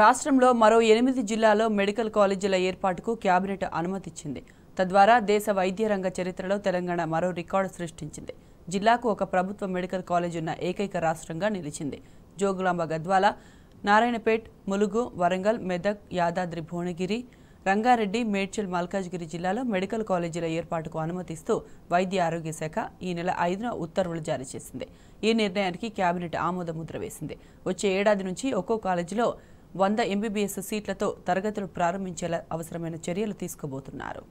రాష్ట్రంలో మరో ఎనిమిది జిల్లాల్లో మెడికల్ కాలేజీల ఏర్పాటుకు కేబినెట్ అనుమతిచ్చింది తద్వారా దేశ వైద్య రంగ చరిత్రలో తెలంగాణ మరో రికార్డు సృష్టించింది జిల్లాకు ఒక ప్రభుత్వ మెడికల్ కాలేజ్ ఉన్న ఏకైక రాష్ట్రంగా నిలిచింది జోగులాంబ గద్వాల నారాయణపేట్ ములుగు వరంగల్ మెదక్ యాదాద్రి భువనగిరి రంగారెడ్డి మేడ్చల్ మల్కాజ్గిరి జిల్లాలో మెడికల్ కాలేజీల ఏర్పాటుకు అనుమతిస్తూ వైద్య ఆరోగ్య శాఖ ఈ నెల ఐదున ఉత్తర్వులు జారీ చేసింది ఈ నిర్ణయానికి కేబినెట్ ఆమోద ముద్ర వేసింది వచ్చే ఏడాది నుంచి ఒక్కో కాలేజీలో వంద ఎంబీబీఎస్ సీట్లతో తరగతులు ప్రారంభించేలా అవసరమైన చర్యలు తీసుకోబోతున్నారు